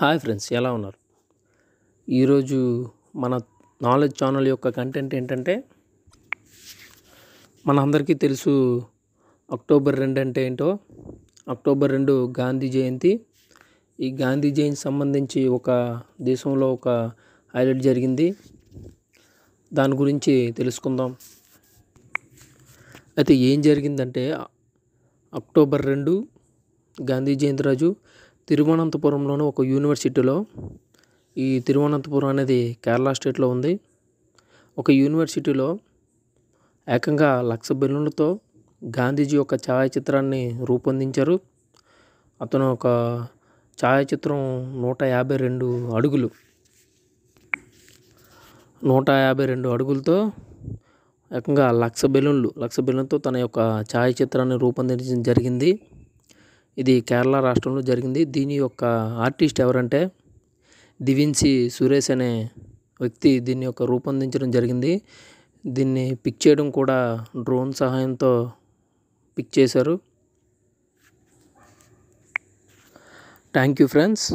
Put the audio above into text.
hi friends ఎలా ఉన్నారు ఈరోజు మన నాలెడ్జ్ ఛానల్ యొక్క కంటెంట్ ఏంటంటే మనందరికీ తెలుసు అక్టోబర్ రెండు అంటే ఏంటో అక్టోబర్ రెండు గాంధీ జయంతి ఈ గాంధీ జయంతి సంబంధించి ఒక దేశంలో ఒక హైలైట్ జరిగింది దాని గురించి తెలుసుకుందాం అయితే ఏం జరిగిందంటే అక్టోబర్ రెండు గాంధీ జయంతి రోజు తిరువనంతపురంలోని ఒక యూనివర్సిటీలో ఈ తిరువనంతపురం అనేది కేరళ స్టేట్లో ఉంది ఒక యూనివర్సిటీలో ఏకంగా లక్ష బెలూన్లతో గాంధీజీ యొక్క ఛాయాచిత్రాన్ని రూపొందించారు అతను ఒక ఛాయాచిత్రం నూట యాభై రెండు అడుగులు నూట యాభై రెండు అడుగులతో ఏకంగా లక్ష బెలూన్లు లక్ష బెలూన్తో తన యొక్క ఛాయాచిత్రాన్ని రూపొందించడం జరిగింది ఇది కేరళ రాష్ట్రంలో జరిగింది దీని యొక్క ఆర్టిస్ట్ ఎవరంటే దివిన్సి సురేష్ అనే వ్యక్తి దీన్ని యొక్క రూపొందించడం జరిగింది దీన్ని పిక్ చేయడం కూడా డ్రోన్ సహాయంతో పిక్ చేశారు థ్యాంక్ యూ ఫ్రెండ్స్